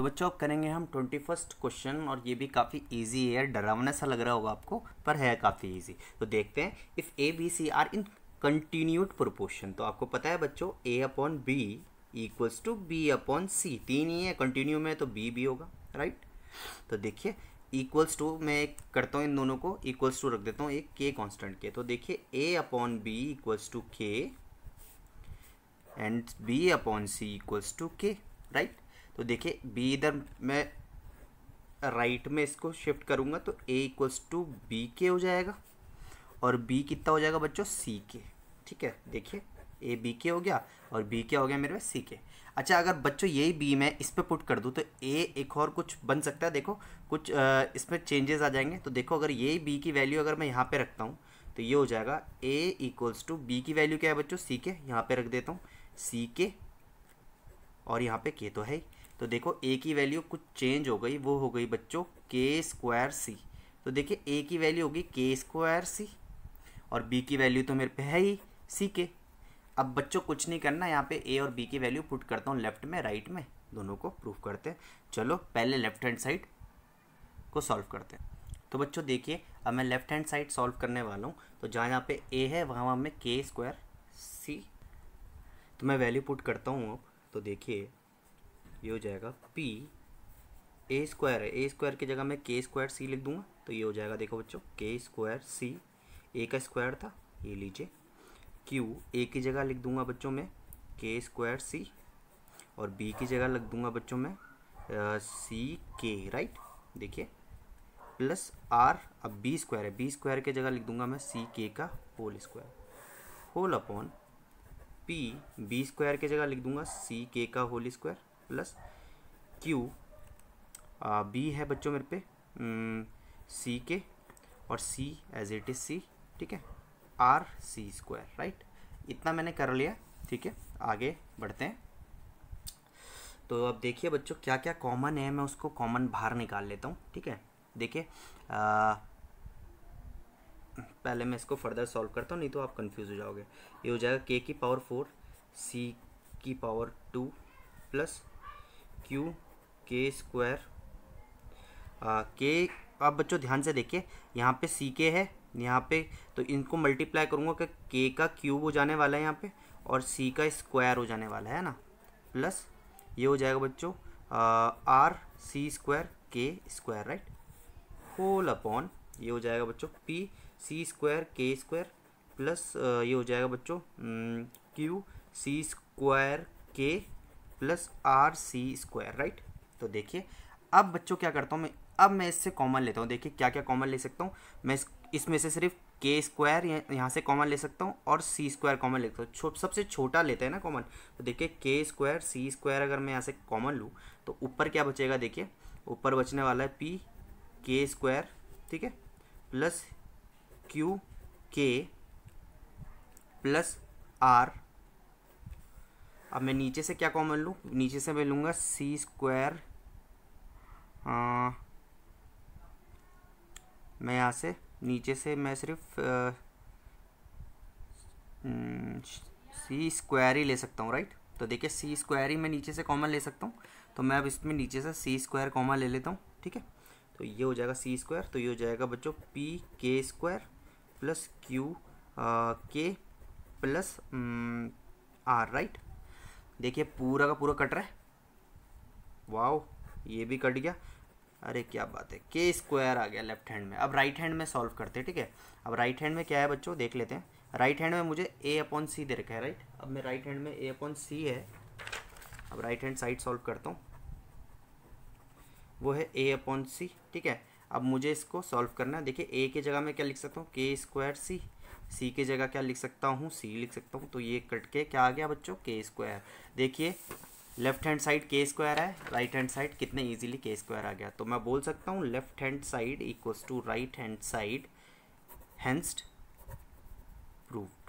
तो बच्चों अब करेंगे हम ट्वेंटी फर्स्ट क्वेश्चन और ये भी काफ़ी ईजी है डरावना सा लग रहा होगा आपको पर है काफ़ी ईजी तो देखते हैं if A B C are in continued proportion तो आपको पता है बच्चों A upon B equals to B upon C तीन ही है कंटिन्यू में तो बी भी होगा राइट तो देखिए इक्वल्स टू मैं एक करता हूँ इन दोनों को इक्वल्स टू रख देता हूँ एक के कॉन्स्टेंट के तो देखिए A upon B equals to k and B upon C equals to k right तो देखिए बी इधर मैं राइट में इसको शिफ्ट करूँगा तो ए इक्वल्स टू बी के हो जाएगा और बी कितना हो जाएगा बच्चों सी के ठीक है देखिए ए बी के हो गया और बी क्या हो गया मेरे पास सी के अच्छा अगर बच्चों यही बी मैं इस पर पुट कर दूँ तो ए एक और कुछ बन सकता है देखो कुछ इसमें चेंजेस आ जाएंगे तो देखो अगर यही बी की वैल्यू अगर मैं यहाँ पे रखता हूँ तो ये हो जाएगा ए इक्वल्स टू बी की वैल्यू क्या है बच्चों सी के यहाँ पे रख देता हूँ सी के और यहाँ पे के तो है ही तो देखो ए की वैल्यू कुछ चेंज हो गई वो हो गई बच्चों के स्क्वायर सी तो देखिए ए की वैल्यू होगी के स्क्वायर सी और बी की वैल्यू तो मेरे पे है ही सी के अब बच्चों कुछ नहीं करना यहाँ पे ए और बी की वैल्यू पुट करता हूँ लेफ्ट में राइट में दोनों को प्रूव करते हैं चलो पहले लेफ्ट हैंड साइड को सॉल्व करते हैं तो बच्चों देखिए अब मैं लेफ्ट हैंड साइड सॉल्व करने वाला हूँ तो जहाँ यहाँ पे ए है वहाँ वहाँ मैं के स्क्वायर सी तो मैं वैल्यू पुट करता हूँ तो देखिए ये हो जाएगा पी ए स्क्वायर है ए स्क्वायर की जगह मैं के स्क्वायर सी लिख दूंगा तो ये हो जाएगा देखो बच्चों के स्क्वायर सी ए का स्क्वायर था ये लीजिए क्यू ए की जगह लिख दूंगा बच्चों में के स्क्वायर सी और बी की जगह लिख दूंगा बच्चों में सी के राइट देखिए प्लस आर अब बी स्क्वायर है बी स्क्वायर की जगह लिख दूंगा मैं सी के का whole square whole upon p B square की जगह लिख दूंगा सी के का whole square plus q B है बच्चों मेरे पे सी के और C as it is C ठीक है आर सी स्क्वायर राइट इतना मैंने कर लिया ठीक है आगे बढ़ते हैं तो अब देखिए बच्चों क्या क्या कॉमन है मैं उसको कॉमन बाहर निकाल लेता हूँ ठीक है देखिए पहले मैं इसको फर्दर सॉल्व करता हूँ नहीं तो आप कंफ्यूज हो जाओगे ये हो जाएगा के की पावर फोर सी की power two plus q k square k आप बच्चों ध्यान से देखिए यहाँ पे सी के है यहाँ पे तो इनको मल्टीप्लाई करूँगा कि के का क्यूब हो जाने वाला है यहाँ पे और सी का स्क्वायर हो जाने वाला है ना प्लस ये हो जाएगा बच्चों r C square k square right whole upon ये हो जाएगा बच्चों p C square k square plus ये हो जाएगा बच्चों q C square k plus r C square right तो देखिए अब बच्चों क्या करता हूँ मैं अब मैं इससे कॉमन लेता हूँ देखिए क्या क्या कॉमन ले सकता हूँ मैं इसमें से सिर्फ के स्क्वायर यहाँ से कॉमन ले सकता हूँ और सी स्क्वायर कॉमन ले सकता हूँ छो, सबसे छोटा लेते हैं ना कॉमन तो देखिए के स्क्वायर सी स्क्वायर अगर मैं यहाँ से कॉमन लूँ तो ऊपर क्या बचेगा देखिए ऊपर बचने वाला है पी के स्क्वायर ठीक है plus q k plus r अब मैं नीचे से क्या कॉमन लूँ नीचे से मैं लूँगा सी स्क्वायर मैं यहाँ से नीचे से मैं सिर्फ सी स्क्वायर हम्म, ही ले सकता हूँ राइट तो देखिए सी स्क्वायर ही मैं नीचे से कॉमन ले सकता हूँ तो मैं अब इसमें नीचे से सी स्क्वायर कॉमन ले लेता हूँ ठीक है तो ये हो जाएगा सी स्क्वायर तो ये हो जाएगा बच्चों p k square plus q k plus r right देखिए पूरा का पूरा कट रहा है वाओ ये भी कट गया अरे क्या बात है के स्क्वायर आ गया लेफ्ट हैंड में अब राइट हैंड में सॉल्व करते हैं ठीक है अब राइट हैंड में क्या है बच्चों देख लेते हैं राइट हैंड में मुझे ए अपॉन सी दे रखा है राइट अब मैं राइट हैंड में ए अपॉन सी है अब राइट हैंड साइड सॉल्व करता हूँ वो है ए अपॉन सी ठीक है अब मुझे इसको सॉल्व करना है देखिए ए की जगह मैं क्या लिख सकता हूँ के स्क्वायर सी सी की जगह क्या लिख सकता हूँ सी लिख सकता हूँ तो ये कट के क्या आ गया बच्चों के स्क्वायर देखिए left hand side k square है राइट हैंड साइड कितने इजीली के स्क्वायर आ गया तो मैं बोल सकता हूँ left hand side equals to right hand side hence proof